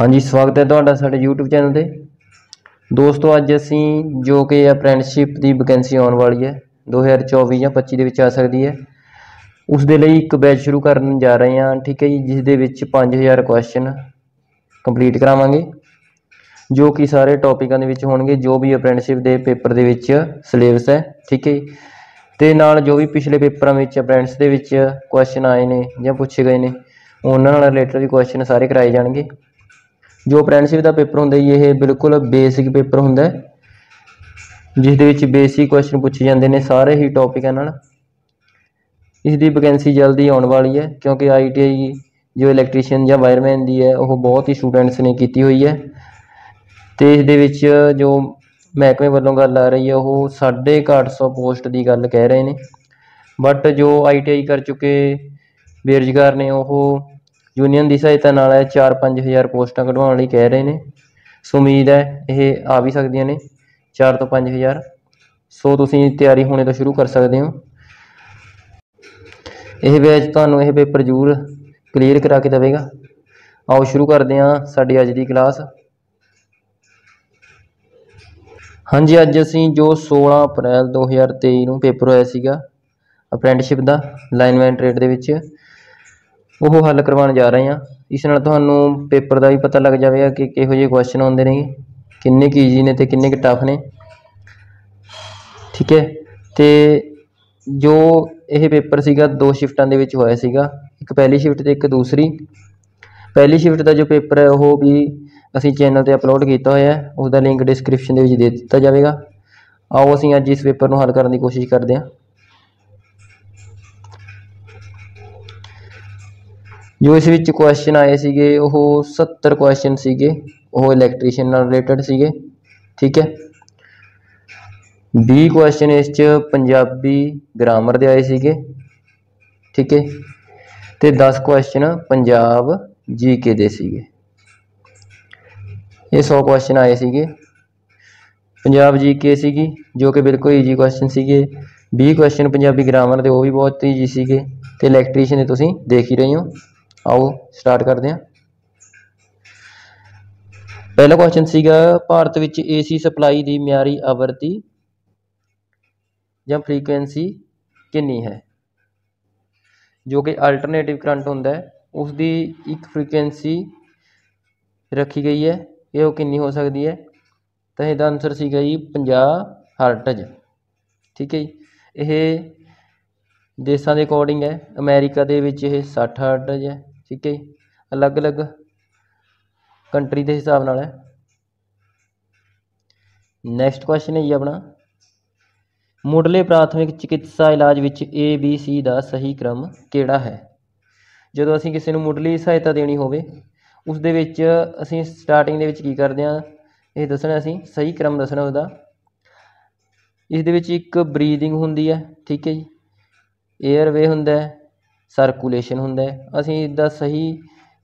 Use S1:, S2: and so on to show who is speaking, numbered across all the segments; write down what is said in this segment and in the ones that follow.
S1: ਹਾਂਜੀ ਸਵਾਗਤ ਹੈ ਤੁਹਾਡਾ ਸਾਡੇ YouTube ਚੈਨਲ ਤੇ ਦੋਸਤੋ ਅੱਜ ਅਸੀਂ ਜੋ ਕਿ ਅਪ੍ਰੈਂਟਿਸਸ਼ਿਪ ਦੀ ਵੈਕੈਂਸੀ ਆਉਣ ਵਾਲੀ ਹੈ 2024 ਜਾਂ 25 ਦੇ ਵਿੱਚ ਆ ਸਕਦੀ ਹੈ ਉਸ ਦੇ ਲਈ ਇੱਕ ਬੈਚ ਸ਼ੁਰੂ ਕਰਨ ਜਾ ਰਹੇ ਹਾਂ ਠੀਕ ਹੈ ਜੀ ਜਿਸ ਦੇ ਵਿੱਚ 5000 ਕੁਐਸਚਨ ਕੰਪਲੀਟ ਕਰਾਵਾਂਗੇ ਜੋ ਕਿ ਸਾਰੇ ਟੌਪਿਕਾਂ ਦੇ ਵਿੱਚ ਹੋਣਗੇ ਜੋ ਵੀ ਅਪ੍ਰੈਂਟਿਸਸ਼ਿਪ ਦੇ ਪੇਪਰ ਦੇ ਵਿੱਚ ਸਿਲੇਬਸ ਹੈ ਠੀਕ ਹੈ ਤੇ ਨਾਲ ਜੋ ਵੀ ਪਿਛਲੇ ਪੇਪਰਾਂ ਵਿੱਚ ਅਪ੍ਰੈਂਟਿਸ ਦੇ ਵਿੱਚ ਕੁਐਸਚਨ ਆਏ ਨੇ ਜਾਂ ਪੁੱਛੇ ਗਏ ਨੇ ਉਹਨਾਂ ਨਾਲ ਰਿਲੇਟਡ ਵੀ ਕੁਐਸਚਨ ਸਾਰੇ ਕਰਾਏ ਜਾਣਗੇ ਜੋ ਅਪ੍ਰੈਂਟਿਸਸ਼ਿਪ ਦਾ ਪੇਪਰ ਹੁੰਦਾ ਜੀ ਇਹ ਬਿਲਕੁਲ ਬੇਸਿਕ ਪੇਪਰ ਹੁੰਦਾ ਹੈ ਜਿਸ ਦੇ ਵਿੱਚ ਬੇਸਿਕ ਕੁਐਸਚਨ ਪੁੱਛੇ ਜਾਂਦੇ ਨੇ ਸਾਰੇ ਹੀ ਟੌਪਿਕਾਂ ਨਾਲ ਇਸ ਦੀ ਵੈਕੈਂਸੀ ਜਲਦੀ ਆਉਣ ਵਾਲੀ ਹੈ ਕਿਉਂਕਿ ਆਈਟੀਆਈ ਜੋ ਇਲੈਕਟ੍ਰੀਸ਼ੀਅਨ ਜਾਂ ਵਾਇਰਮੈਨ ਦੀ ਹੈ ਉਹ ਬਹੁਤ ਹੀ ਸਟੂਡੈਂਟਸ ਨੇ ਕੀਤੀ ਹੋਈ ਹੈ ਤੇ ਇਸ ਦੇ ਵਿੱਚ ਜੋ ਮਹਿਕਮੇ ਵੱਲੋਂ ਗੱਲ ਆ ਰਹੀ ਹੈ ਉਹ 850 ਪੋਸਟ ਦੀ ਗੱਲ ਕਹਿ ਰਹੇ ਨੇ ਬਟ ਜੋ ਆਈਟੀਆਈ ਕਰ ਚੁੱਕੇ ਬੇਰੋਜ਼ਗਾਰ ਨੇ ਉਹ ਯੂਨੀਅਨ ਦੀ ਸਹਾਇਤਾ ਨਾਲ ਇਹ 4-5000 ਪੋਸਟਾਂ ਕਢਵਾਉਣ ਲਈ ਕਹਿ ਰਹੇ ਨੇ ਸੋ ਉਮੀਦ ਹੈ ਇਹ ਆ ਵੀ ਸਕਦੀਆਂ ਨੇ 4 ਤੋਂ 5000 ਸੋ ਤੁਸੀਂ ਤਿਆਰੀ ਹੋਣੇ ਤੋਂ ਸ਼ੁਰੂ ਕਰ ਸਕਦੇ ਹੋ ਇਹ ਬੈਚ ਤੁਹਾਨੂੰ ਇਹ ਪੇਪਰ ਜੂਰ ਕਲੀਅਰ ਕਰਾ ਕੇ ਦੇਵੇਗਾ ਆਓ ਸ਼ੁਰੂ ਕਰਦੇ ਹਾਂ ਸਾਡੀ ਅੱਜ ਦੀ ਕਲਾਸ ਹਾਂਜੀ ਅੱਜ ਅਸੀਂ ਜੋ 16 ਅਪ੍ਰੈਲ 2023 ਨੂੰ ਪੇਪਰ ਹੋਇਆ ਸੀਗਾ ਅਪ੍ਰੈਂਟਿਸਸ਼ਿਪ ਦਾ ਲਾਈਨਮੈਨ ਟ੍ਰੇਡ ਦੇ ਵਿੱਚ ਉਹ ਹੱਲ ਕਰਵਾਉਣ ਜਾ ਰਹੇ ਹਾਂ ਇਸ ਨਾਲ ਤੁਹਾਨੂੰ ਪੇਪਰ ਦਾ ਵੀ ਪਤਾ ਲੱਗ ਜਾਵੇਗਾ ਕਿ ਕਿਹੋ ਜਿਹੇ ਕੁਐਸਚਨ ਆਉਂਦੇ ਨੇ ਕਿੰਨੇ ਕੀ ਈਜ਼ੀ ਨੇ ਤੇ ਕਿੰਨੇ ਕਿ ਟਫ ਨੇ ਠੀਕ ਹੈ ਤੇ ਜੋ ਇਹ ਪੇਪਰ ਸੀਗਾ ਦੋ ਸ਼ਿਫਟਾਂ ਦੇ ਵਿੱਚ ਹੋਇਆ ਸੀਗਾ ਇੱਕ ਪਹਿਲੀ ਸ਼ਿਫਟ ਤੇ ਇੱਕ ਦੂਸਰੀ ਪਹਿਲੀ ਸ਼ਿਫਟ ਦਾ ਜੋ ਪੇਪਰ ਹੈ ਉਹ ਵੀ ਅਸੀਂ ਚੈਨਲ ਤੇ ਅਪਲੋਡ ਕੀਤਾ ਹੋਇਆ ਹੈ ਉਸ ਦਾ ਲਿੰਕ ਡਿਸਕ੍ਰਿਪਸ਼ਨ ਦੇ ਵਿੱਚ ਦੇ ਦਿੱਤਾ ਜਾਵੇਗਾ ਆਓ ਅਸੀਂ ਅੱਜ ਇਸ ਪੇਪਰ ਨੂੰ ਹੱਲ ਕਰਨ ਦੀ ਕੋਸ਼ਿਸ਼ ਕਰਦੇ ਹਾਂ ਜੋ ਇਸ ਵਿੱਚ ਕੁਐਸਚਨ ਆਏ ਸੀਗੇ ਉਹ 70 ਕੁਐਸਚਨ ਸੀਗੇ ਉਹ ਇਲੈਕਟ੍ਰੀਸ਼ੀਅਨ ਨਾਲ ਰਿਲੇਟਡ ਸੀਗੇ ਠੀਕ ਹੈ 20 ਕੁਐਸਚਨ ਇਸ 'ਚ ਪੰਜਾਬੀ ਗ੍ਰਾਮਰ ਦੇ ਆਏ ਸੀਗੇ ਠੀਕ ਹੈ ਤੇ 10 ਕੁਐਸਚਨ ਪੰਜਾਬ ਜੀਕੇ ਦੇ ਸੀਗੇ ਇਹ 100 ਕੁਐਸਚਨ ਆਏ ਸੀਗੇ ਪੰਜਾਬ ਜੀਕੇ ਸੀਗੀ ਜੋ ਕਿ ਬਿਲਕੁਲ ਈਜੀ ਕੁਐਸਚਨ ਸੀਗੇ 20 ਕੁਐਸਚਨ ਪੰਜਾਬੀ ਗ੍ਰਾਮਰ ਦੇ ਉਹ ਵੀ ਬਹੁਤ ਈਜੀ ਸੀਗੇ ਤੇ ਇਲੈਕਟ੍ਰੀਸ਼ੀਅਨ ਦੇ ਤੁਸੀਂ ਦੇਖ ਹੀ ਰਹੇ ਹੋ ਆਓ ਸਟਾਰਟ ਕਰਦੇ ਹਾਂ ਪਹਿਲਾ ਕੁਐਸਚਨ ਸੀਗਾ ਭਾਰਤ ਵਿੱਚ ਏਸੀ ਸਪਲਾਈ ਦੀ ਮਿਆਰੀ ਆਵਰਤੀ ਜਾਂ ਫ੍ਰੀਕੁਐਂਸੀ ਕਿੰਨੀ ਹੈ ਜੋ ਕਿ ਅਲਟਰਨੇਟਿਵ ਕਰੰਟ ਹੁੰਦਾ ਹੈ ਉਸ ਦੀ ਇੱਕ ਫ੍ਰੀਕੁਐਂਸੀ ਰੱਖੀ ਗਈ ਹੈ ਇਹ ਉਹ ਕਿੰਨੀ ਹੋ ਸਕਦੀ ਹੈ ਤਾਂ ਇਹਦਾ ਆਨਸਰ ਸੀਗਾ ਜੀ 50 ਹਰਟਜ਼ ਠੀਕ ਹੈ ਜੀ ਇਹ ਦੇਸ਼ਾਂ ਦੇ ਅਕੋਰਡਿੰਗ ਹੈ ਅਮਰੀਕਾ ਦੇ ਵਿੱਚ ਇਹ 60 ਹਰਟਜ਼ ਹੈ ਠੀਕ ਹੈ ਅਲੱਗ-ਅਲੱਗ ਕੰਟਰੀ ਦੇ ਹਿਸਾਬ ਨਾਲ ਹੈ ਨੈਕਸਟ ਕੁਐਸਚਨ ਹੈ ਜੀ ਆਪਣਾ ਮੁੱਢਲੇ ਪ੍ਰਾਥਮਿਕ ਚਿਕਿਤਸਾ ਇਲਾਜ ਵਿੱਚ A B C ਦਾ ਸਹੀ ਕ੍ਰਮ ਕਿਹੜਾ ਹੈ ਜਦੋਂ ਅਸੀਂ ਕਿਸੇ ਨੂੰ ਮੁੱਢਲੀ ਸਹਾਇਤਾ ਦੇਣੀ ਹੋਵੇ ਉਸ ਦੇ ਵਿੱਚ ਅਸੀਂ ਸਟਾਰਟਿੰਗ ਦੇ ਵਿੱਚ ਕੀ ਕਰਦੇ ਹਾਂ ਇਹ ਦੱਸਣਾ ਅਸੀਂ ਸਹੀ ਕ੍ਰਮ ਦੱਸਣਾ ਉਹਦਾ ਇਸ ਦੇ ਵਿੱਚ ਇੱਕ ਬਰੀਦਿੰਗ ਹੁੰਦੀ ਹੈ ਠੀਕ ਹੈ ਜੀ 에ਅਰ ਵੇ ਹੁੰਦਾ ਹੈ ਸਰਕੂਲੇਸ਼ਨ ਹੁੰਦਾ ਹੈ ਅਸੀਂ ਇਹਦਾ ਸਹੀ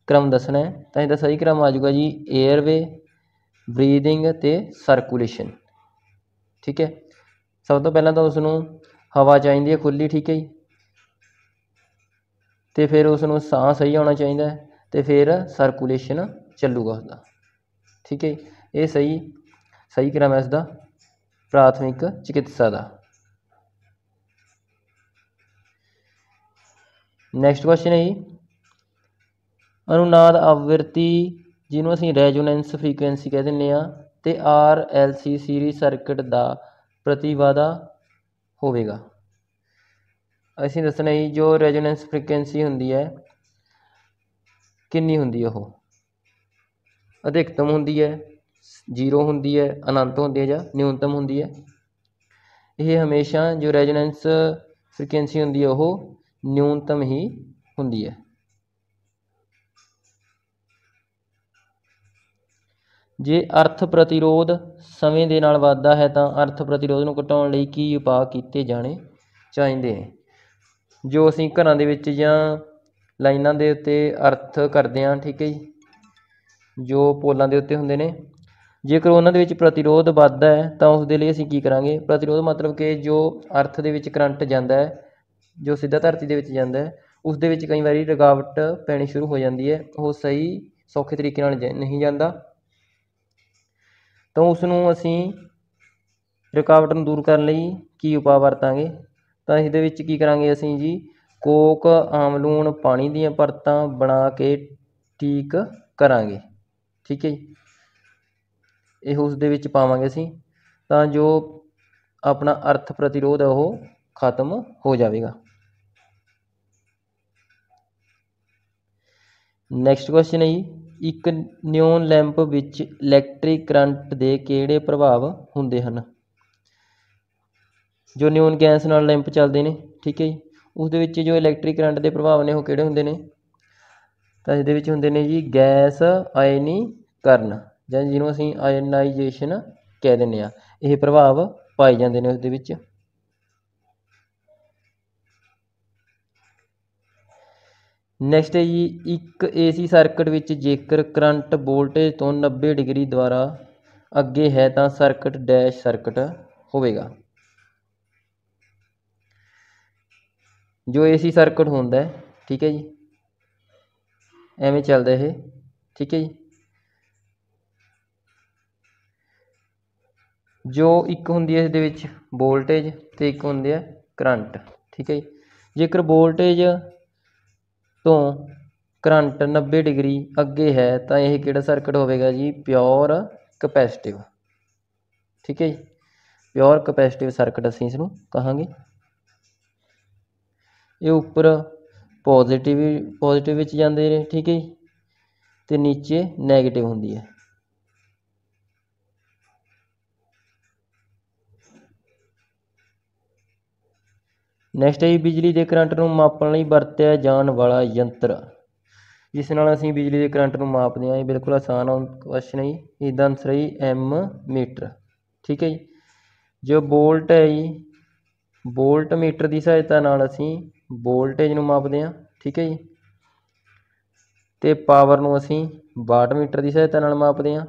S1: ਕ੍ਰਮ ਦੱਸਣਾ ਹੈ ਤਾਂ ਇਹਦਾ ਸਹੀ ਕ੍ਰਮ ਆ ਜਾਊਗਾ ਜੀ 에ਅਰਵੇ ਬਰੀਦਿੰਗ ਤੇ ਸਰਕੂਲੇਸ਼ਨ ਠੀਕ ਹੈ ਸਭ ਤੋਂ ਪਹਿਲਾਂ ਤਾਂ ਉਸ ਨੂੰ ਹਵਾ ਚਾਹੀਦੀ ਹੈ ਖੁੱਲੀ ਠੀਕ ਹੈ ਜੀ ਤੇ ਫਿਰ ਉਸ ਨੂੰ ਸਾਹ ਸਹੀ ਆਉਣਾ ਚਾਹੀਦਾ ਹੈ ਤੇ ਫਿਰ ਸਰਕੂਲੇਸ਼ਨ ਚੱਲੂਗਾ ਉਸਦਾ ਠੀਕ ਹੈ ਇਹ ਸਹੀ ਸਹੀ ਕ੍ਰਮ ਹੈ ਇਸ ਦਾ ਪ੍ਰਾਥਮਿਕ ਚਿਕਿਤਸਾ ਦਾ ਨੈਕਸਟ ਕੁਐਸਚਨ ਹੈ ਜੀ ਅਨੁਨਾਦ ਆਵਰਤੀ ਜਿਹਨੂੰ ਅਸੀਂ ਰੈਜ਼ੋਨੈਂਸ ਫ੍ਰੀਕੁਐਂਸੀ ਕਹਿ ਦਿੰਨੇ ਆ ਤੇ R L C series circuit ਦਾ ਪ੍ਰਤੀਵਾਦਾ ਹੋਵੇਗਾ ਅਸੀਂ ਦੱਸਣਾ ਜੀ ਜੋ ਰੈਜ਼ੋਨੈਂਸ ਫ੍ਰੀਕੁਐਂਸੀ ਹੁੰਦੀ ਹੈ ਕਿੰਨੀ ਹੁੰਦੀ ਹੈ ਉਹ ਅਧਿਕਤਮ ਹੁੰਦੀ ਹੈ ਜ਼ੀਰੋ ਹੁੰਦੀ ਹੈ ਅਨੰਤ ਹੁੰਦੀ ਹੈ ਜਾਂ ਨਿਊਨਤਮ ਹੁੰਦੀ ਹੈ ਇਹ ਹਮੇਸ਼ਾ ਜੋ ਰੈਜ਼ੋਨੈਂਸ ਫ੍ਰੀਕੁਐਂਸੀ ਹੁੰਦੀ ਹੈ ਉਹ ਨਿਊਨਤਮ ਹੀ ਹੁੰਦੀ ਹੈ ਜੇ ਅਰਥ ਪ੍ਰਤੀਰੋਧ ਸਮੇਂ ਦੇ ਨਾਲ ਵੱਧਦਾ ਹੈ ਤਾਂ ਅਰਥ ਪ੍ਰਤੀਰੋਧ ਨੂੰ ਘਟਾਉਣ ਲਈ ਕੀ ਉਪਾਅ ਕੀਤੇ ਜਾਣੇ ਚਾਹੀਦੇ ਨੇ ਜੋ ਅਸੀਂ ਘਰਾਂ ਦੇ ਵਿੱਚ ਜਾਂ ਲਾਈਨਾਂ ਦੇ ਉੱਤੇ ਅਰਥ ਕਰਦੇ ਹਾਂ ਠੀਕ ਹੈ ਜੀ ਜੋ ਪੋਲਾਂ ਦੇ ਉੱਤੇ ਹੁੰਦੇ ਨੇ ਜੇਕਰ ਉਹਨਾਂ ਦੇ ਵਿੱਚ ਪ੍ਰਤੀਰੋਧ ਵੱਧਦਾ ਹੈ ਤਾਂ ਉਸ ਦੇ ਲਈ ਅਸੀਂ ਕੀ ਕਰਾਂਗੇ ਪ੍ਰਤੀਰੋਧ ਮਤਲਬ ਕਿ ਜੋ ਅਰਥ ਦੇ ਵਿੱਚ ਕਰੰਟ ਜਾਂਦਾ ਹੈ ਜੋ ਸਿੱਧਾ ਧਰਤੀ ਦੇ ਵਿੱਚ ਜਾਂਦਾ ਹੈ ਉਸ ਦੇ ਵਿੱਚ ਕਈ ਵਾਰੀ ਰੁਕਾਵਟ ਪੈਣੀ ਸ਼ੁਰੂ ਹੋ ਜਾਂਦੀ ਹੈ ਉਹ ਸਹੀ ਸੌਖੇ ਤਰੀਕੇ ਨਾਲ ਨਹੀਂ ਜਾਂਦਾ ਤਾਂ ਉਸ ਨੂੰ ਅਸੀਂ ਰੁਕਾਵਟ ਨੂੰ ਦੂਰ ਕਰਨ ਲਈ ਕੀ ਉਪਾਅ ਵਰਤਾਂਗੇ ਤਾਂ ਇਸ ਦੇ ਵਿੱਚ ਕੀ ਕਰਾਂਗੇ ਅਸੀਂ ਜੀ ਕੋਕ ਆਮਲੂਣ ਪਾਣੀ ਦੀਆਂ ਪਰਤਾਂ ਬਣਾ ਕੇ ਠੀਕ ਕਰਾਂਗੇ ਠੀਕ ਹੈ ਜੀ ਇਹ ਉਸ ਦੇ ਵਿੱਚ ਪਾਵਾਂਗੇ ਅਸੀਂ ਤਾਂ ਜੋ ਆਪਣਾ ਅਰਥ ਪ੍ਰਤੀਰੋਧ ਹੈ ਉਹ ਖਤਮ ਹੋ ਜਾਵੇਗਾ ਨੈਕਸਟ ਕੁਐਸਚਨ ਹੈ ਜੀ ਇੱਕ ਨਿਓਨ ਲੈਂਪ ਵਿੱਚ ਇਲੈਕਟ੍ਰਿਕ ਕਰੰਟ ਦੇ ਕਿਹੜੇ ਪ੍ਰਭਾਵ ਹੁੰਦੇ ਹਨ ਜੋ ਨਿਓਨ ਗੈਸ ਨਾਲ ਲੈਂਪ ਚੱਲਦੇ ਨੇ ਠੀਕ ਹੈ ਜੀ ਉਸ ਦੇ ਵਿੱਚ ਜੋ ਇਲੈਕਟ੍ਰਿਕ ਕਰੰਟ ਦੇ ਪ੍ਰਭਾਵ ਨੇ ਉਹ ਕਿਹੜੇ ਹੁੰਦੇ ਨੇ ਤਾਂ ਇਹਦੇ ਵਿੱਚ ਹੁੰਦੇ ਨੇ ਜੀ ਗੈਸ ਆਇਨੀਕਰਨ ਜਾਂ ਜਿਹਨੂੰ ਅਸੀਂ ਆਇਨਾਈਜੇਸ਼ਨ ਕਹਿ ਦਿੰਦੇ ਆ ਇਹ ਪ੍ਰਭਾਵ ਪਾਏ ਜਾਂਦੇ ਨੇ ਉਸ ਦੇ ਵਿੱਚ ਨੈਕਸਟ ਹੈ ਜੀ ਇੱਕ ਏਸੀ ਸਰਕਟ ਵਿੱਚ ਜੇਕਰ ਕਰੰਟ ਵੋਲਟੇਜ ਤੋਂ 90 ਡਿਗਰੀ ਦੁਆਰਾ ਅੱਗੇ ਹੈ ਤਾਂ ਸਰਕਟ ਡੈਸ਼ ਸਰਕਟ ਹੋਵੇਗਾ ਜੋ ਏਸੀ ਸਰਕਟ ਹੁੰਦਾ ਹੈ ਠੀਕ ਹੈ ਜੀ ਐਵੇਂ ਚੱਲਦਾ ਇਹ ਠੀਕ ਹੈ ਜੀ ਜੋ ਇੱਕ ਹੁੰਦੀ ਹੈ ਇਸ ਦੇ ਵਿੱਚ ਵੋਲਟੇਜ ਤੇ ਇੱਕ ਹੁੰਦੀ ਹੈ ਕਰੰਟ ਠੀਕ ਹੈ ਜੀ ਜੇਕਰ ਵੋਲਟੇਜ ਤੋਂ ਕਰੰਟ 90 ਡਿਗਰੀ ਅੱਗੇ ਹੈ ਤਾਂ ਇਹ ਕਿਹੜਾ ਸਰਕਟ ਹੋਵੇਗਾ ਜੀ ਪਿਓਰ ਕਪੈਸਿਟਿਵ ਠੀਕ ਹੈ ਜੀ ਪਿਓਰ ਕਪੈਸਿਟਿਵ ਸਰਕਟ ਅਸੀਂ ਇਸ ਨੂੰ ਕਹਾਂਗੇ ਇਹ ਉੱਪਰ ਪੋਜ਼ਿਟਿਵ ਪੋਜ਼ਿਟਿਵ ਵਿੱਚ ਜਾਂਦੇ ਨੇ ਠੀਕ ਹੈ ਜੀ ਤੇ ਨੀਚੇ 네ਗੇਟਿਵ ਹੁੰਦੀ ਹੈ ਨੈਕਸਟ ਹੈ ਜੀ ਬਿਜਲੀ ਦੇ ਕਰੰਟ ਨੂੰ ਮਾਪਣ ਲਈ ਵਰਤਿਆ ਜਾਣ ਵਾਲਾ ਯੰਤਰ ਜਿਸ ਨਾਲ ਅਸੀਂ ਬਿਜਲੀ ਦੇ ਕਰੰਟ ਨੂੰ ਮਾਪਦੇ ਹਾਂ ਇਹ ਬਿਲਕੁਲ ਆਸਾਨ ਕੁਐਸਚਨ ਹੈ ਜੀ ਇਹਦਾ ਆਨਸਰ ਹੈ ਐਮ ਮੀਟਰ ਠੀਕ ਹੈ ਜੀ ਜੋ ਵੋਲਟ ਹੈ ਜੀ ਵੋਲਟ ਮੀਟਰ ਦੀ ਸਹਾਇਤਾ ਨਾਲ ਅਸੀਂ ਵੋਲਟੇਜ ਨੂੰ ਮਾਪਦੇ ਹਾਂ ਠੀਕ ਹੈ ਜੀ ਤੇ ਪਾਵਰ ਨੂੰ ਅਸੀਂ ਵਾਟ ਮੀਟਰ ਦੀ ਸਹਾਇਤਾ ਨਾਲ ਮਾਪਦੇ ਹਾਂ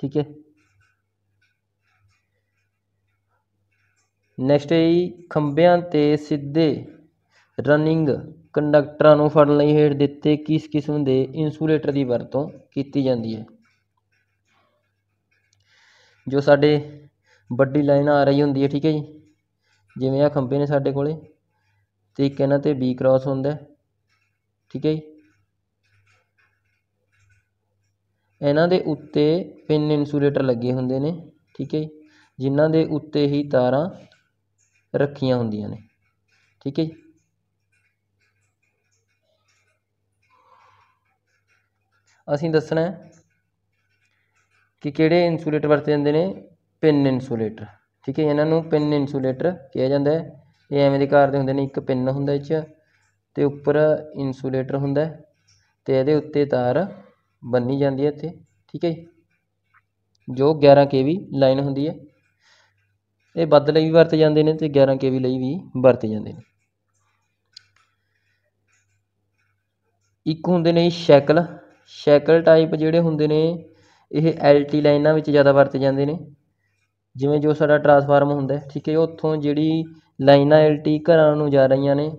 S1: ਠੀਕ ਹੈ ਨੈਕਸਟ ਹੈ ਜੀ ਖੰਬਿਆਂ 'ਤੇ ਸਿੱਧੇ ਰਨਿੰਗ ਕੰਡਕਟਰਾਂ ਨੂੰ ਫੜਨ ਲਈ ਹੇਠ ਦਿੱਤੇ ਕਿਸ ਕਿਸਮ ਦੇ ਇਨਸੂਲੇਟਰ ਦੀ ਵਰਤੋਂ ਕੀਤੀ ਜਾਂਦੀ ਹੈ ਜੋ ਸਾਡੇ ਵੱਡੀ ਲਾਈਨ ਆ ਰਹੀ ਹੁੰਦੀ ਹੈ ਠੀਕ ਹੈ ਜੀ ਜਿਵੇਂ ਆ ਖੰਬੇ ਨੇ ਸਾਡੇ ਕੋਲੇ ਤੇ ਇੱਕ ਇਹਨਾਂ ਤੇ ਬੀ ਕ੍ਰਾਸ ਹੁੰਦਾ ਠੀਕ ਹੈ ਜੀ ਇਹਨਾਂ ਦੇ ਉੱਤੇ ਪਿੰਨ ਇਨਸੂਲੇਟਰ ਲੱਗੇ ਹੁੰਦੇ ਨੇ ਠੀਕ ਹੈ ਜੀ ਜਿਨ੍ਹਾਂ ਦੇ ਉੱਤੇ ਹੀ ਤਾਰਾਂ ਰੱਖੀਆਂ ਹੁੰਦੀਆਂ ਨੇ ਠੀਕ ਹੈ ਜੀ ਅਸੀਂ ਦੱਸਣਾ ਹੈ ਕਿ ਕਿਹੜੇ ਇਨਸੂਲੇਟਰ ਵਰਤੇ ਜਾਂਦੇ ਨੇ ਪਿੰਨ ਇਨਸੂਲੇਟਰ ਠੀਕ ਹੈ ਇਹਨਾਂ ਨੂੰ ਪਿੰਨ ਇਨਸੂਲੇਟਰ ਕਿਹਾ ਜਾਂਦਾ ਹੈ ਇਹ ਐਵੇਂ ਦੇ ਕਾਰ ਦੇ ਹੁੰਦੇ ਨੇ ਇੱਕ ਪਿੰਨ ਹੁੰਦਾ ਇਹ 'ਚ ਤੇ ਉੱਪਰ ਇਨਸੂਲੇਟਰ ਹੁੰਦਾ ਤੇ ਇਹਦੇ ਉੱਤੇ ਤਾਰ ਬੰਨੀ ਜਾਂਦੀ ਹੈ ਇੱਥੇ ਠੀਕ ਹੈ ਜੋ 11 ਕੇਵੀ ਲਾਈਨ ਹੁੰਦੀ ਹੈ ਇਹ ਵੱਧ ਲਈ ਵੀ ਵਰਤੇ ਜਾਂਦੇ ਨੇ ਤੇ 11 ਕੇਵੀ ਲਈ ਵੀ ਵਰਤੇ ਜਾਂਦੇ ਨੇ ਇੱਕ ਹੁੰਦੇ ਨੇ ਸ਼ੈਕਲ ਸ਼ੈਕਲ ਟਾਈਪ ਜਿਹੜੇ ਹੁੰਦੇ ਨੇ ਇਹ ਐਲਟੀ ਲਾਈਨਾਂ ਵਿੱਚ ਜ਼ਿਆਦਾ ਵਰਤੇ ਜਾਂਦੇ ਨੇ ਜਿਵੇਂ ਜੋ ਸਾਡਾ ਟਰਾਂਸਫਾਰਮ ਹੁੰਦਾ ਠੀਕ ਹੈ ਉੱਥੋਂ ਜਿਹੜੀ ਲਾਈਨਾਂ ਐਲਟੀ ਘਰਾਂ ਨੂੰ ਜਾ ਰਹੀਆਂ ਨੇ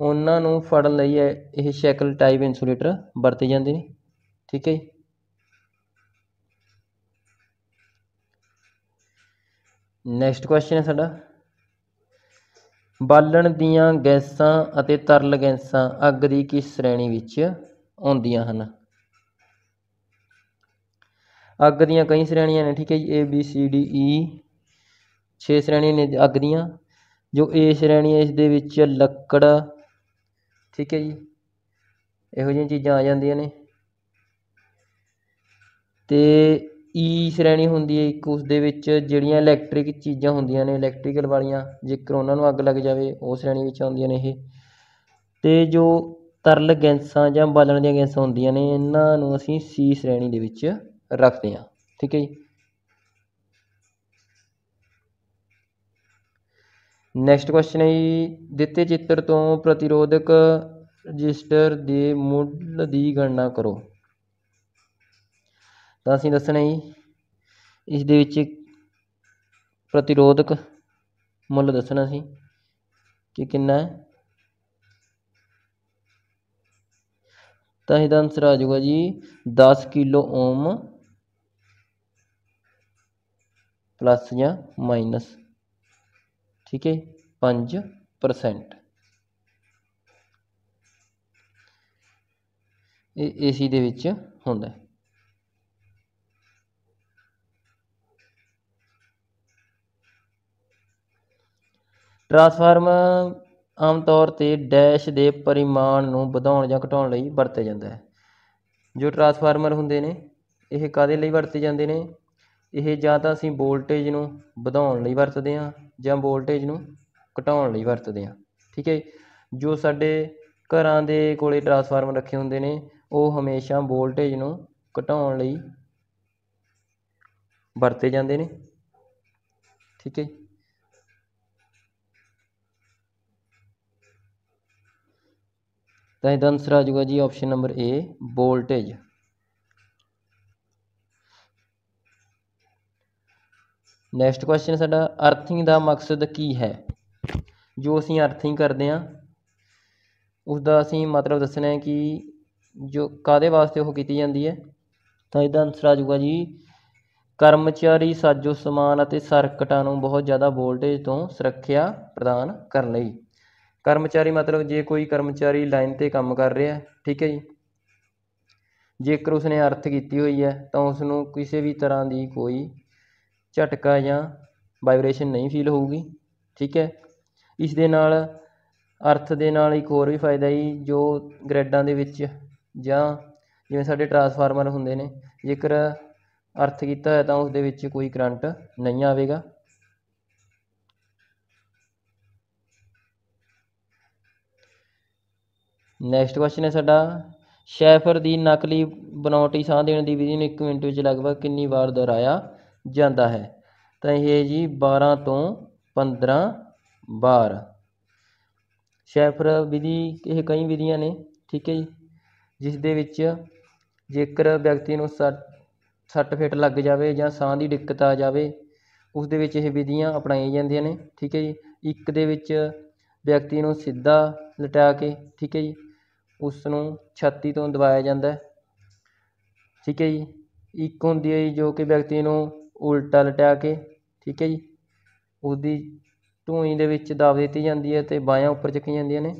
S1: ਉਹਨਾਂ ਨੂੰ ਫੜਨ ਲਈ ਇਹ ਸ਼ੈਕਲ ਟਾਈਪ ਇਨਸੂਲੇਟਰ ਵਰਤੇ ਜਾਂਦੇ ਨੇ ਠੀਕ ਹੈ ਨੈਕਸਟ ਕੁਐਸਚਨ ਹੈ ਸਾਡਾ ਬਾਲਣ ਦੀਆਂ ਗੈਸਾਂ ਅਤੇ ਤਰਲ ਗੈਸਾਂ ਅੱਗ ਦੀ ਕਿਸ ਸ਼੍ਰੇਣੀ ਵਿੱਚ ਆਉਂਦੀਆਂ ਹਨ ਅੱਗ ਦੀਆਂ ਕਈ ਸ਼੍ਰੇਣੀਆਂ ਨੇ ਠੀਕ ਹੈ ਜੀ A B C D E 6 ਸ਼੍ਰੇਣੀਆਂ ਨੇ ਅੱਗ ਦੀਆਂ ਜੋ A ਸ਼੍ਰੇਣੀ ਹੈ ਇਸ ਦੇ ਵਿੱਚ ਲੱਕੜ ਠੀਕ ਹੈ ਜੀ ਇਹੋ ਜਿਹੀਆਂ ਚੀਜ਼ਾਂ ਆ ਜਾਂਦੀਆਂ ਨੇ ਤੇ ਈ e ਸ਼੍ਰੇਣੀ ਹੁੰਦੀ ਹੈ ਇੱਕ ਉਸ ਦੇ ਵਿੱਚ ਜਿਹੜੀਆਂ ਇਲੈਕਟ੍ਰਿਕ ਚੀਜ਼ਾਂ ਹੁੰਦੀਆਂ ਨੇ ਇਲੈਕਟ੍ਰੀਕਲ ਵਾਲੀਆਂ ਜੇਕਰ ਉਹਨਾਂ ਨੂੰ ਅੱਗ ਲੱਗ ਜਾਵੇ ਉਹ ਸ਼੍ਰੇਣੀ ਵਿੱਚ ਆਉਂਦੀਆਂ ਨੇ ਇਹ ਅਤੇ ਜੋ ਤਰਲ ਗੈਸਾਂ ਜਾਂ ਬਾਲਣ ਦੀਆਂ ਗੈਸਾਂ ਹੁੰਦੀਆਂ ਨੇ ਇਹਨਾਂ ਨੂੰ ਅਸੀਂ ਸੀ ਸ਼੍ਰੇਣੀ ਦੇ ਵਿੱਚ ਰੱਖਦੇ ਹਾਂ ਠੀਕ ਹੈ ਜੀ ਨੈਕਸਟ ਕੁਐਸਚਨ ਹੈ ਜੀ ਦਿੱਤੇ ਚਿੱਤਰ ਤੋਂ ਪ੍ਰਤੀਰੋਧਕ ਰਜਿਸਟਰ ਦੇ ਮੁੱਲ ਦੀ ਗਣਨਾ ਕਰੋ ਤਾਂ ਅਸੀਂ ਦੱਸਣਾ ਜੀ ਇਸ ਦੇ ਵਿੱਚ ਪ੍ਰਤੀਰੋਧਕ ਮੁੱਲ ਦੱਸਣਾ ਸੀ ਕਿ ਕਿੰਨਾ ਹੈ ਤਾਂ ਇਹਦਾ ਆਨਸਰ ਆ ਜਾਊਗਾ ਜੀ 10 ਕਿਲੋ ਓਮ ਪਲੱਸ ਜਾਂ ਮਾਈਨਸ ਠੀਕ ਹੈ 5% ਇਹ ਏਸੀ ਦੇ ਵਿੱਚ ਹੁੰਦਾ ਹੈ ਟ੍ਰਾਂਸਫਾਰਮ ਆਮ ਤੌਰ ਤੇ ਡੈਸ਼ ਦੇ ਪਰਿਮਾਣ ਨੂੰ ਵਧਾਉਣ ਜਾਂ ਘਟਾਉਣ ਲਈ ਵਰਤਿਆ ਜਾਂਦਾ ਹੈ ਜੋ ਟਰਾਂਸਫਾਰਮਰ ਹੁੰਦੇ ਨੇ ਇਹ ਕਾਦੇ ਲਈ ਵਰਤੇ ਜਾਂਦੇ ਨੇ ਇਹ ਜਾਂ ਤਾਂ ਅਸੀਂ ਵੋਲਟੇਜ ਨੂੰ ਵਧਾਉਣ ਲਈ ਵਰਤਦੇ ਹਾਂ ਜਾਂ ਵੋਲਟੇਜ ਨੂੰ ਘਟਾਉਣ ਲਈ ਵਰਤਦੇ ਹਾਂ ਠੀਕ ਹੈ ਜੋ ਸਾਡੇ ਘਰਾਂ ਦੇ ਕੋਲੇ ਟਰਾਂਸਫਾਰਮਰ ਰੱਖੇ ਹੁੰਦੇ ਨੇ ਉਹ ਹਮੇਸ਼ਾ ਵੋਲਟੇਜ ਨੂੰ ਘਟਾਉਣ ਲਈ ਵਰਤੇ ਜਾਂਦੇ ਨੇ ਠੀਕ ਹੈ ਤਾਂ ਇਹਦਾ ਆਨਸਰ ਆ ਜਾਊਗਾ ਜੀ option number A voltage next question ਸਾਡਾ ਅਰਥਿੰਗ ਦਾ ਮਕਸਦ ਕੀ ਹੈ ਜੋ ਅਸੀਂ ਅਰਥਿੰਗ ਕਰਦੇ ਆ ਉਸ ਦਾ ਅਸੀਂ ਮਤਲਬ ਦੱਸਣਾ ਹੈ ਕਿ ਜੋ ਕਾਦੇ ਵਾਸਤੇ ਉਹ ਕੀਤੀ ਜਾਂਦੀ ਹੈ ਤਾਂ ਇਹਦਾ ਆਨਸਰ ਆ ਜਾਊਗਾ ਜੀ ਕਰਮਚਾਰੀ ਸਾਜੋ ਸਮਾਨ ਅਤੇ ਸਰਕਟਾਂ ਨੂੰ ਬਹੁਤ ਜ਼ਿਆਦਾ ਵੋਲਟੇਜ ਤੋਂ ਸੁਰੱਖਿਆ ਪ੍ਰਦਾਨ ਕਰਨ ਲਈ ਕਰਮਚਾਰੀ ਮਤਲਬ ਜੇ ਕੋਈ ਕਰਮਚਾਰੀ ਲਾਈਨ ਤੇ ਕੰਮ ਕਰ ਰਿਹਾ ਠੀਕ ਹੈ ਜੀ ਜੇਕਰ ਉਸਨੇ ਅਰਥ ਕੀਤੀ ਹੋਈ ਹੈ ਤਾਂ ਉਸ ਨੂੰ ਕਿਸੇ ਵੀ ਤਰ੍ਹਾਂ ਦੀ ਕੋਈ ਝਟਕਾ ਜਾਂ ਵਾਈਬ੍ਰੇਸ਼ਨ ਨਹੀਂ ਫੀਲ ਹੋਊਗੀ ਠੀਕ ਹੈ ਇਸ ਦੇ ਨਾਲ ਅਰਥ ਦੇ ਨਾਲ ਇੱਕ ਹੋਰ ਵੀ ਫਾਇਦਾ ਹੈ ਜੋ ਗ੍ਰੈਡਾਂ ਦੇ ਵਿੱਚ ਜਾਂ ਜਿਵੇਂ ਸਾਡੇ ਟਰਾਂਸਫਾਰਮਰ ਹੁੰਦੇ ਨੇ ਜੇਕਰ ਅਰਥ ਕੀਤਾ ਹੈ ਤਾਂ ਉਸ ਦੇ ਵਿੱਚ ਕੋਈ ਕਰੰਟ ਨਹੀਂ ਆਵੇਗਾ ਨੈਕਸਟ ਕੁਐਸਚਨ ਹੈ ਸਾਡਾ ਸ਼ੈਫਰ ਦੀ ਨਕਲੀ ਬਨੌਟੀ ਸਾਹ ਦੇਣ ਦੀ ਵਿਧੀ ਨੂੰ 1 ਮਿੰਟ ਵਿੱਚ ਲਗਭਗ ਕਿੰਨੀ ਵਾਰ ਦੁਹਰਾਇਆ ਜਾਂਦਾ ਹੈ ਤਾਂ ਇਹ ਜੀ 12 ਤੋਂ 15 ਵਾਰ ਸ਼ੈਫਰ ਵਿਧੀ ਇਹ ਕਈ ਵਿਧੀਆਂ ਨੇ ਠੀਕ ਹੈ ਜੀ ਜਿਸ ਦੇ ਵਿੱਚ ਜੇਕਰ ਵਿਅਕਤੀ ਨੂੰ ਸੱਟ ਫੇਟ ਲੱਗ ਜਾਵੇ ਜਾਂ ਸਾਹ ਦੀ ਦਿੱਕਤ ਆ ਜਾਵੇ ਉਸ ਦੇ ਵਿੱਚ ਇਹ ਵਿਧੀਆਂ ਅਪਣਾਈਆਂ ਜਾਂਦੀਆਂ ਨੇ ਠੀਕ ਹੈ ਜੀ ਇੱਕ ਦੇ ਵਿੱਚ ਵਿਅਕਤੀ ਨੂੰ ਸਿੱਧਾ ਲਟਾ ਕੇ ਠੀਕ ਹੈ ਜੀ ਉਸ ਨੂੰ ਛਾਤੀ ਤੋਂ ਦਬਾਇਆ ਜਾਂਦਾ ਹੈ ਠੀਕ ਹੈ ਜੀ ਇੱਕ ਹੁੰਦੀ ਹੈ ਜੀ ਜੋ ਕਿ ਵਿਅਕਤੀ ਨੂੰ ਉਲਟਾ ਲਟਾ ਕੇ ਠੀਕ ਹੈ ਜੀ ਉਹਦੀ ਢੂਈ ਦੇ ਵਿੱਚ ਦਬ ਦਿੱਤੀ ਜਾਂਦੀ ਹੈ ਤੇ ਬਾਹਾਂ ਉੱਪਰ ਚੱਕੀਆਂ ਜਾਂਦੀਆਂ ਨੇ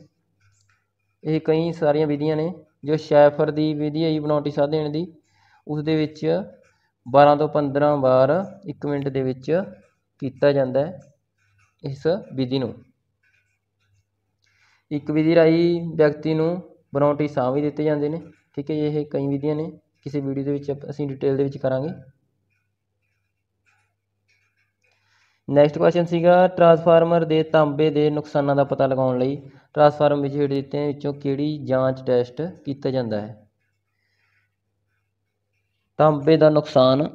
S1: ਇਹ ਕਈ ਸਾਰੀਆਂ ਵਿਧੀਆਂ ਨੇ ਜੋ ਸ਼ੈਫਰ ਦੀ ਵਿਧੀ ਹੈ ਜੀ ਬਣਾਉਟੀ ਸਾਹ ਦੇਣ ਦੀ ਉਸ ਦੇ ਵਿੱਚ 12 ਤੋਂ 15 ਵਾਰ 1 ਮਿੰਟ ਦੇ ਵਿੱਚ ਕੀਤਾ ਜਾਂਦਾ ਹੈ ਇਸ ਵਿਧੀ ਨੂੰ ਇੱਕ ਵਿਧੀ ਰਾਹੀਂ ਵਿਅਕਤੀ ਨੂੰ ਬਣਾਉਣ ਸਾਹ ਵੀ ਦਿੱਤੇ ਜਾਂਦੇ ਨੇ ਠੀਕ ਹੈ ਇਹ ਕਈ ਵਿਧੀਆਂ ਨੇ ਕਿਸੇ ਵੀਡੀਓ ਦੇ ਵਿੱਚ ਅਸੀਂ ਡਿਟੇਲ ਦੇ ਵਿੱਚ ਕਰਾਂਗੇ ਨੈਕਸਟ ਕੁਐਸਚਨ ਸੀਗਾ ਟਰਾਂਸਫਾਰਮਰ ਦੇ ਤਾਂਬੇ ਦੇ ਨੁਕਸਾਨਾਂ ਦਾ ਪਤਾ ਲਗਾਉਣ ਲਈ ਟਰਾਂਸਫਾਰਮਰ ਵਿੱਚ ਹੇਠ ਦਿੱਤੇ ਵਿੱਚੋਂ ਕਿਹੜੀ ਜਾਂਚ ਟੈਸਟ ਕੀਤਾ ਜਾਂਦਾ ਹੈ ਤਾਂਬੇ ਦਾ ਨੁਕਸਾਨ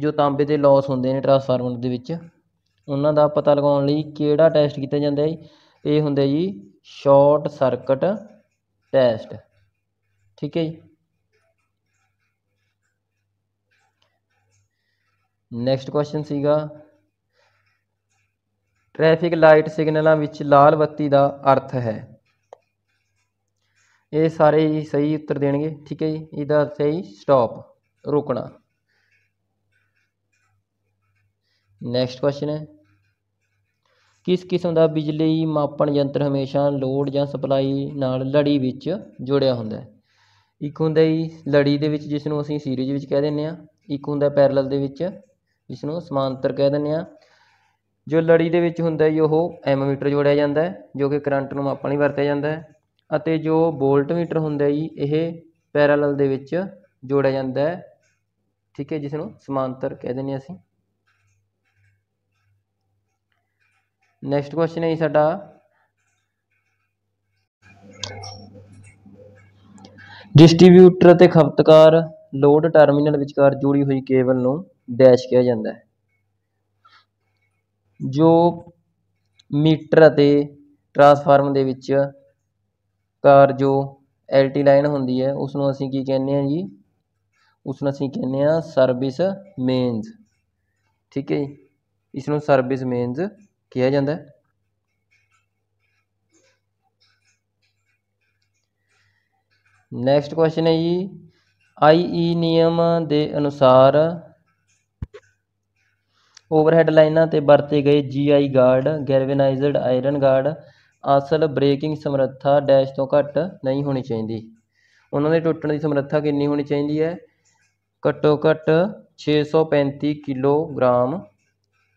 S1: ਜੋ ਤਾਂਬੇ ਦੇ ਲਾਸ ਹੁੰਦੇ ਨੇ ਟਰਾਂਸਫਾਰਮਰ ਦੇ ਵਿੱਚ ਉਹਨਾਂ ਦਾ ਪਤਾ ਲਗਾਉਣ ਲਈ ਕਿਹੜਾ ਟੈਸਟ ਕੀਤਾ ਜਾਂਦਾ ਹੈ ਇਹ ਹੁੰਦਾ ਜੀ ਸ਼ਾਰਟ ਸਰਕਟ ਟੈਸਟ ਠੀਕ ਹੈ ਜੀ ਨੈਕਸਟ ਕੁਐਸਚਨ ਸੀਗਾ ਟ੍ਰੈਫਿਕ ਲਾਈਟ ਸਿਗਨਲਾਂ ਵਿੱਚ ਲਾਲ ਬੱਤੀ ਦਾ ਅਰਥ ਹੈ ਇਹ ਸਾਰੇ ਹੀ ਸਹੀ ਉੱਤਰ ਦੇਣਗੇ ਠੀਕ ਹੈ ਜੀ ਇਹਦਾ ਸਹੀ ਸਟਾਪ ਰੁਕਣਾ ਨੈਕਸਟ ਕੁਐਸਚਨ ਹੈ ਕਿਸ ਕਿਸਮ ਦਾ ਬਿਜਲੀ ਮਾਪਣ ਯੰਤਰ ਹਮੇਸ਼ਾ ਲੋਡ ਜਾਂ ਸਪਲਾਈ ਨਾਲ ਲੜੀ ਵਿੱਚ ਜੁੜਿਆ ਹੁੰਦਾ ਹੈ ਇੱਕ ਹੁੰਦਾ ਜੀ ਲੜੀ ਦੇ ਵਿੱਚ ਜਿਸ ਨੂੰ ਅਸੀਂ ਸੀਰੀਜ਼ ਵਿੱਚ ਕਹਿ ਦਿੰਦੇ ਹਾਂ ਇੱਕ ਹੁੰਦਾ ਪੈਰਲਲ ਦੇ ਵਿੱਚ ਜਿਸ ਨੂੰ ਸਮਾਂਤਰ ਕਹਿ ਦਿੰਦੇ ਹਾਂ ਜੋ ਲੜੀ ਦੇ ਵਿੱਚ ਹੁੰਦਾ ਜੀ ਉਹ ਐਮਮੀਟਰ ਜੋੜਿਆ ਜਾਂਦਾ ਹੈ ਜੋ ਕਿ ਕਰੰਟ ਨੂੰ ਮਾਪਣ ਲਈ ਵਰਤਿਆ ਜਾਂਦਾ ਹੈ ਅਤੇ ਜੋ ਵੋਲਟਮੀਟਰ ਹੁੰਦਾ ਜੀ ਇਹ ਪੈਰਲਲ ਦੇ ਵਿੱਚ ਜੋੜਿਆ ਜਾਂਦਾ ਹੈ ਠੀਕ ਹੈ ਜਿਸ ਨੂੰ ਸਮਾਂਤਰ ਕਹਿ ਦਿੰਦੇ ਹਾਂ ਅਸੀਂ ਨੈਕਸਟ ਕੁਐਸਚਨ ਹੈ ਜੀ ਸਾਡਾ ਡਿਸਟ੍ਰੀਬਿਊਟਰ ਅਤੇ ਖਪਤਕਾਰ ਲੋਡ ਟਰਮੀਨਲ ਵਿਚਕਾਰ ਜੁੜੀ ਹੋਈ ਕੇਬਲ ਨੂੰ ਡੈਸ਼ ਕਿਹਾ ਜਾਂਦਾ ਹੈ ਜੋ ਮੀਟਰ ਅਤੇ ਟਰਾਂਸਫਾਰਮ ਦੇ ਵਿੱਚ ਕਾਰ ਜੋ ਐਲਟੀ ਲਾਈਨ ਹੁੰਦੀ ਹੈ ਉਸ ਨੂੰ ਅਸੀਂ ਕੀ ਕਹਿੰਦੇ ਹਾਂ ਜੀ ਉਸ ਨੂੰ ਅਸੀਂ ਕਹਿੰਦੇ ਹਾਂ ਸਰਵਿਸ ਮੇਨਸ ਠੀਕ ਹੈ ਜੀ ਇਸ ਨੂੰ ਸਰਵਿਸ ਮੇਨਸ ਕਿਹਾ ਜਾਂਦਾ ਹੈ ਨੈਕਸਟ ਕੁਐਸਚਨ ਹੈ ਜੀ ਆਈਈ e ਨਿਯਮ ਦੇ ਅਨੁਸਾਰ ਓਵਰਹੈਡ ਲਾਈਨਾਂ ਤੇ ਵਰਤੇ ਗਏ GI guard galvanized iron guard ਅਸਲ ਬ੍ਰੇਕਿੰਗ ਸਮਰੱਥਾ ਡੈਸ਼ ਤੋਂ ਘੱਟ ਨਹੀਂ ਹੋਣੀ ਚਾਹੀਦੀ ਉਹਨਾਂ ਦੇ ਟੁੱਟਣ ਦੀ ਸਮਰੱਥਾ ਕਿੰਨੀ ਹੋਣੀ ਚਾਹੀਦੀ ਹੈ ਘੱਟੋ ਘੱਟ 635 ਕਿਲੋਗ੍ਰਾਮ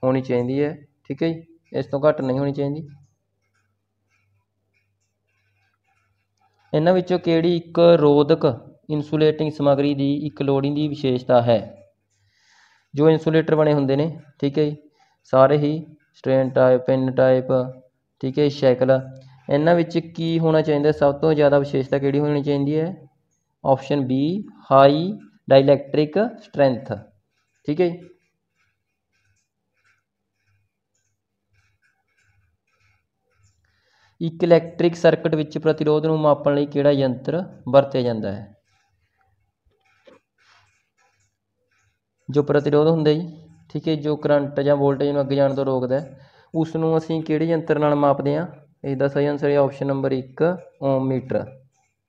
S1: ਹੋਣੀ ਚਾਹੀਦੀ ਹੈ ਠੀਕ ਹੈ ਜੀ ਇਸ ਤੋਂ ਘੱਟ ਨਹੀਂ ਹੋਣੀ ਚਾਹੀਦੀ ਇਹਨਾਂ ਵਿੱਚੋਂ ਕਿਹੜੀ ਇੱਕ ਰੋਧਕ ਇਨਸੂਲੇਟਿੰਗ ਸਮੱਗਰੀ ਦੀ ਇੱਕ ਲੋੜੀਂਦੀ ਵਿਸ਼ੇਸ਼ਤਾ ਹੈ ਜੋ ਇਨਸੂਲੇਟਰ ਬਣੇ ਹੁੰਦੇ ਨੇ ਠੀਕ ਹੈ ਜੀ ਸਾਰੇ ਹੀ ਸਟ੍ਰੇਨ ਟਾਈਪ ਪਿੰਨ ਟਾਈਪ ਠੀਕ ਹੈ ਸ਼ੈਕਲ ਇਹਨਾਂ ਵਿੱਚ ਕੀ ਹੋਣਾ ਚਾਹੀਦਾ ਸਭ ਤੋਂ ਜ਼ਿਆਦਾ ਵਿਸ਼ੇਸ਼ਤਾ ਕਿਹੜੀ ਹੋਣੀ ਚਾਹੀਦੀ ਹੈ option B high dielectric strength ਠੀਕ ਹੈ ਜੀ ਇੱਕ ਇਲੈਕਟ੍ਰਿਕ ਸਰਕਟ ਵਿੱਚ ਪ੍ਰਤੀਰੋਧ ਨੂੰ ਮਾਪਣ ਲਈ ਕਿਹੜਾ ਯੰਤਰ ਵਰਤਿਆ ਜਾਂਦਾ ਹੈ ਜੋ ਪ੍ਰਤੀਰੋਧ ਹੁੰਦਾ ਜੀ ਠੀਕ ਹੈ ਜੋ ਕਰੰਟ ਜਾਂ ਵੋਲਟੇਜ ਨੂੰ ਅੱਗੇ ਜਾਣ ਤੋਂ ਰੋਕਦਾ ਉਸ ਨੂੰ ਅਸੀਂ ਕਿਹੜੇ ਯੰਤਰ ਨਾਲ ਮਾਪਦੇ ਹਾਂ ਇਸ ਦਾ ਸਹੀ ਆਨਸਰ ਹੈ ਆਪਸ਼ਨ ਨੰਬਰ 1 ਓਮ ਮੀਟਰ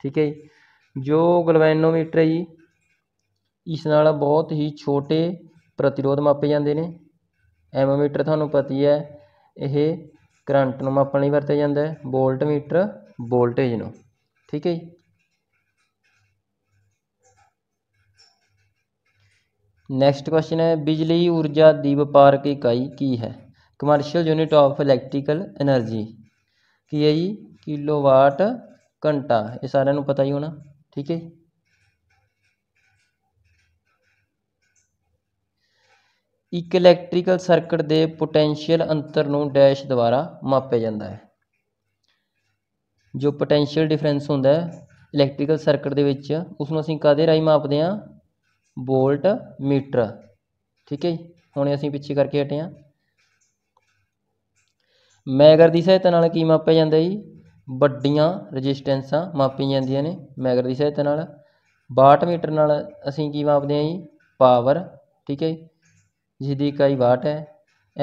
S1: ਠੀਕ ਹੈ ਜੀ ਜੋ ਗਲਵੈਨੋਮੀਟਰ ਹੈ ਜੀ ਇਸ ਨਾਲ ਬਹੁਤ ਹੀ ਛੋਟੇ ਪ੍ਰਤੀਰੋਧ ਮਾਪੇ ਜਾਂਦੇ ਨੇ ਐਮੋਮੀਟਰ ਤੁਹਾਨੂੰ ਪਤਾ ਹੀ ਹੈ ਇਹ ਕਰੰਟ ਨੂੰ ਮਾਪਣ ਲਈ ਵਰਤਿਆ ਜਾਂਦਾ ਹੈ ਵੋਲਟਮੀਟਰ ਵੋਲਟੇਜ ਨੂੰ ਠੀਕ ਹੈ ਜੀ ਨੈਕਸਟ ਕੁਐਸਚਨ ਹੈ ਬਿਜਲੀ ਊਰਜਾ ਦੀ ਵਪਾਰਕ ਇਕਾਈ ਕੀ ਹੈ commercial unit of electrical energy ਕੀ ਹੈ ਜੀ ਕਿਲੋਵਾਟ ਘੰਟਾ ਇਹ ਸਾਰਿਆਂ ਨੂੰ ਪਤਾ ਹੀ ਹੋਣਾ ਠੀਕ ਹੈ ਇੱਕ ਇਲੈਕਟ੍ਰੀਕਲ ਸਰਕਟ ਦੇ ਪੋਟੈਂਸ਼ੀਅਲ ਅੰਤਰ ਨੂੰ ਡੈਸ਼ ਦੁਆਰਾ ਮਾਪਿਆ ਜਾਂਦਾ ਹੈ ਜੋ ਪੋਟੈਂਸ਼ੀਅਲ ਡਿਫਰੈਂਸ ਹੁੰਦਾ ਹੈ ਇਲੈਕਟ੍ਰੀਕਲ ਸਰਕਟ ਦੇ ਵਿੱਚ ਉਸ ਨੂੰ ਅਸੀਂ ਕਾਦੇ ਰਾਹੀਂ ਮਾਪਦੇ ਹਾਂ ਵੋਲਟ ਮੀਟਰ ਠੀਕ ਹੈ ਜੀ ਹੁਣ ਅਸੀਂ ਪਿੱਛੇ ਕਰਕੇ ਹਟੇ ਹਾਂ ਮੈਗਰ ਦੀ ਸਹਾਇਤਾ ਨਾਲ ਕੀ ਮਾਪਿਆ ਜਾਂਦਾ ਜੀ ਵੱਡੀਆਂ ਰੈਜ਼ਿਸਟੈਂਸਾਂ ਮਾਪੀਆਂ ਜਾਂਦੀਆਂ ਨੇ ਮੈਗਰ ਦੀ ਸਹਾਇਤਾ ਨਾਲ 62 ਮੀਟਰ ਨਾਲ ਅਸੀਂ ਕੀ ਮਾਪਦੇ ਹਾਂ ਜੀ ਪਾਵਰ ਠੀਕ ਹੈ ਜੀ ਜਿਹਦੀ ਇਕਾਈ ਵਾਟ ਹੈ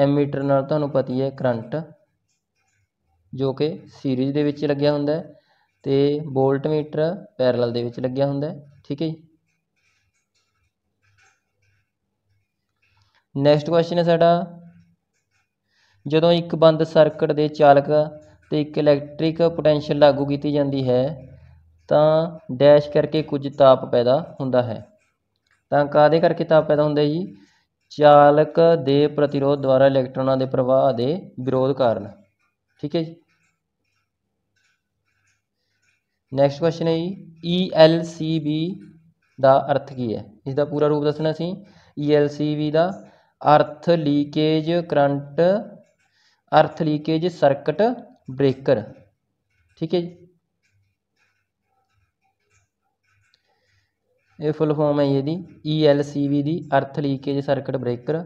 S1: ਐਮੀਟਰ ਨਾਲ ਤੁਹਾਨੂੰ ਪਤਾ ਹੀ ਹੈ ਕਰੰਟ ਜੋ ਕਿ ਸੀਰੀਜ਼ ਦੇ ਵਿੱਚ ਲੱਗਿਆ ਹੁੰਦਾ ਹੈ ਤੇ ਵੋਲਟ ਮੀਟਰ ਪੈਰਲਲ ਦੇ ਵਿੱਚ ਲੱਗਿਆ ਹੁੰਦਾ ਹੈ ਠੀਕ ਹੈ ਜੀ ਨੈਕਸਟ ਕੁਐਸਚਨ ਹੈ ਸਾਡਾ ਜਦੋਂ ਇੱਕ ਬੰਦ ਸਰਕਟ ਦੇ ਚਾਲਕ ਤੇ ਇੱਕ ਇਲੈਕਟ੍ਰਿਕ ਪੋਟੈਂਸ਼ੀਅਲ ਲਾਗੂ ਕੀਤੀ ਜਾਂਦੀ ਹੈ ਤਾਂ ਡੈਸ਼ ਕਰਕੇ ਕੁਝ ਤਾਪ ਪੈਦਾ ਹੁੰਦਾ ਹੈ ਤਾਂ ਕਾਦੇ ਕਰਕੇ ਤਾਪ ਪੈਦਾ ਹੁੰਦਾ ਜੀ ਚਾਲਕ ਦੇ ਪ੍ਰਤੀਰੋਧ ਦੁਆਰਾ ਇਲੈਕਟ੍ਰੋਨਾਂ ਦੇ ਪ੍ਰਵਾਹ ਦੇ ਵਿਰੋਧ ਕਾਰਨ ਠੀਕ ਹੈ ਜੀ ਨੈਕਸਟ ਕੁਐਸਚਨ ਹੈ ਜੀ ਈ ਐਲ ਸੀ ਬੀ ਦਾ ਅਰਥ ਕੀ ਹੈ ਇਸ ਦਾ ਪੂਰਾ ਰੂਪ ਦੱਸਣਾ ਸੀ ਈ ਐਲ ਸੀ ELCB ਦਾ ਅਰਥ leakage current earth leakage circuit breaker ਠੀਕ ਹੈ ਜੀ ਇਹ ਫੁੱਲ ਫਾਰਮ ਹੈ ਇਹਦੀ ELCV ਦੀ earth leakage circuit breaker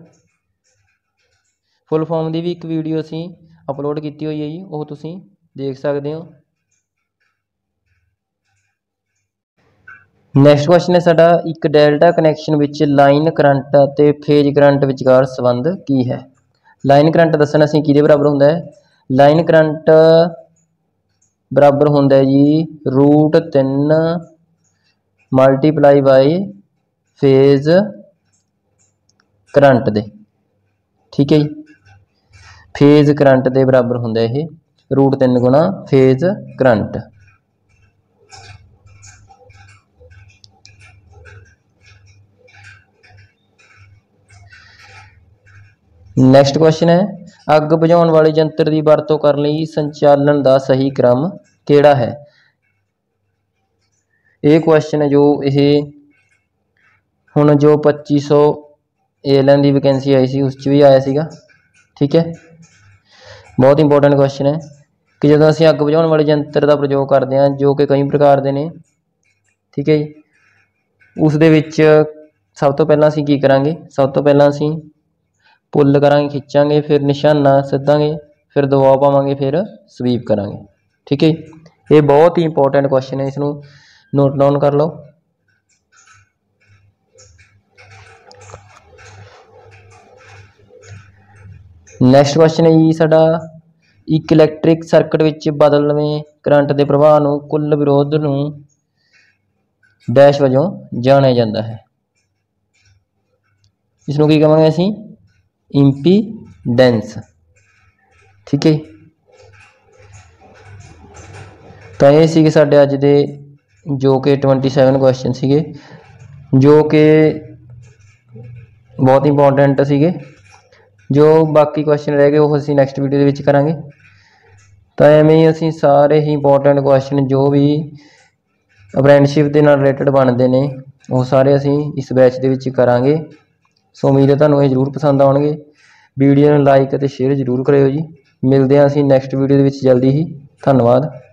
S1: full form ਦੀ ਵੀ ਇੱਕ ਵੀਡੀਓ ਅਸੀਂ ਅਪਲੋਡ ਕੀਤੀ ਹੋਈ ਹੈ ਜੀ ਉਹ ਤੁਸੀਂ ਦੇਖ ਸਕਦੇ ਹੋ ਨੈਕਸਟ ਕੁਐਸਚਨ ਹੈ ਸਾਡਾ ਇੱਕ ਡੈਲਟਾ ਕਨੈਕਸ਼ਨ ਵਿੱਚ ਲਾਈਨ ਕਰੰਟ ਅਤੇ ਫੇਜ਼ ਕਰੰਟ ਵਿਚਕਾਰ ਸੰਬੰਧ ਕੀ ਹੈ ਲਾਈਨ ਕਰੰਟ ਦੱਸਣਾ ਅਸੀਂ ਕਿਹਦੇ ਬਰਾਬਰ ਹੁੰਦਾ ਹੈ ਲਾਈਨ ਕਰੰਟ ਬਰਾਬਰ ਹੁੰਦਾ ਹੈ ਜੀ √3 ਮਲਟੀਪਲਾਈ ਬਾਈ ਫੇਜ਼ ਕਰੰਟ ਦੇ ਠੀਕ ਹੈ ਜੀ ਫੇਜ਼ ਕਰੰਟ ਦੇ ਬਰਾਬਰ ਹੁੰਦਾ ਇਹ ਰੂਟ 3 ਗੁਣਾ ਫੇਜ਼ ਕਰੰਟ ਨੈਕਸਟ ਕੁਐਸਚਨ ਹੈ ਅੱਗ ਬੁਝਾਉਣ ਵਾਲੇ ਯੰਤਰ ਦੀ ਵਰਤੋਂ ਕਰਨ ਲਈ ਸੰਚਾਲਨ ਦਾ ਸਹੀ ਕ੍ਰਮ ਕਿਹੜਾ ਹੈ ਇਹ ਕੁਐਸਚਨ ਹੈ ਜੋ ਇਹ ਹੁਣ ਜੋ 2500 ਏਐਲਐਨ ਦੀ ਵੈਕੈਂਸੀ ਆਈ ਸੀ ਉਸ 'ਚ ਵੀ ਆਇਆ ਸੀਗਾ ਠੀਕ ਹੈ ਬਹੁਤ ਇੰਪੋਰਟੈਂਟ ਕੁਐਸਚਨ ਹੈ ਕਿ ਜਦੋਂ ਅਸੀਂ ਅੱਗ ਬੁਝਾਉਣ ਵਾਲੇ ਯੰਤਰ ਦਾ ਪ੍ਰਯੋਗ ਕਰਦੇ ਹਾਂ ਜੋ ਕਿ ਕਈ ਪ੍ਰਕਾਰ ਦੇ ਨੇ ਠੀਕ ਹੈ ਜੀ ਉਸ ਦੇ ਵਿੱਚ ਸਭ ਤੋਂ ਪਹਿਲਾਂ ਅਸੀਂ ਕੀ ਕਰਾਂਗੇ ਸਭ ਤੋਂ ਪਹਿਲਾਂ ਅਸੀਂ ਪੁੱਲ ਕਰਾਂਗੇ ਖਿੱਚਾਂਗੇ ਫਿਰ ਨਿਸ਼ਾਨਾ ਸਿੱਧਾਂਗੇ ਫਿਰ ਦਬਾਅ ਪਾਵਾਂਗੇ ਫਿਰ ਸਵੀਪ ਕਰਾਂਗੇ ਠੀਕ ਹੈ ਇਹ ਬਹੁਤ ਹੀ ਇੰਪੋਰਟੈਂਟ ਕੁਐਸਚਨ ਹੈ ਇਸ ਨੂੰ ਨੋਟ ਡਾਊਨ ਕਰ ਲਓ ਨੈਕਸਟ ਕੁਐਸਚਨ ਹੈ ਜੀ ਸਾਡਾ ਇੱਕ ਇਲੈਕਟ੍ਰਿਕ ਸਰਕਟ ਵਿੱਚ ਬਦਲਵੇਂ ਕਰੰਟ ਦੇ ਪ੍ਰਵਾਹ ਨੂੰ ਕੁੱਲ ਵਿਰੋਧ ਨੂੰ ਡੈਸ਼ ਵਜੋਂ ਜਾਣਿਆ ਜਾਂਦਾ ਹੈ ਇਸ ਨੂੰ ਕੀ ਕਹਾਂਗੇ ਅਸੀਂ ਇੰਪੀਡੈਂਸ ਠੀਕ ਹੈ ਤਾਂ ਇਹ ਸੀਗੇ ਸਾਡੇ ਅੱਜ ਦੇ ਜੋ ਕਿ 27 ਕੁਐਸਚਨ ਸੀਗੇ ਜੋ ਕਿ ਬਹੁਤ ਇੰਪੋਰਟੈਂਟ ਸੀਗੇ ਜੋ ਬਾਕੀ ਕੁਐਸਚਨ ਰਹਿ ਗਏ ਉਹ ਅਸੀਂ ਨੈਕਸਟ ਵੀਡੀਓ ਦੇ ਵਿੱਚ ਕਰਾਂਗੇ ਤਾਂ ਐਵੇਂ ਹੀ ਅਸੀਂ ਸਾਰੇ ਹੀ ਇੰਪੋਰਟੈਂਟ ਕੁਐਸਚਨ ਜੋ ਵੀ ਅਪ੍ਰੈਂਟਿਸਸ਼ਿਪ ਦੇ ਨਾਲ ਰਿਲੇਟਡ ਬਣਦੇ ਨੇ ਉਹ ਸਾਰੇ ਅਸੀਂ ਇਸ ਬੈਚ ਦੇ ਵਿੱਚ ਕਰਾਂਗੇ ਸੋ ਉਮੀਦ ਹੈ ਤੁਹਾਨੂੰ ਇਹ ਜ਼ਰੂਰ ਪਸੰਦ ਆਉਣਗੇ ਵੀਡੀਓ ਨੂੰ ਲਾਈਕ ਅਤੇ ਸ਼ੇਅਰ ਜ਼ਰੂਰ ਕਰਿਓ ਜੀ ਮਿਲਦੇ ਹਾਂ ਅਸੀਂ ਨੈਕਸਟ ਵੀਡੀਓ ਦੇ ਵਿੱਚ ਜਲਦੀ ਹੀ ਧੰਨਵਾਦ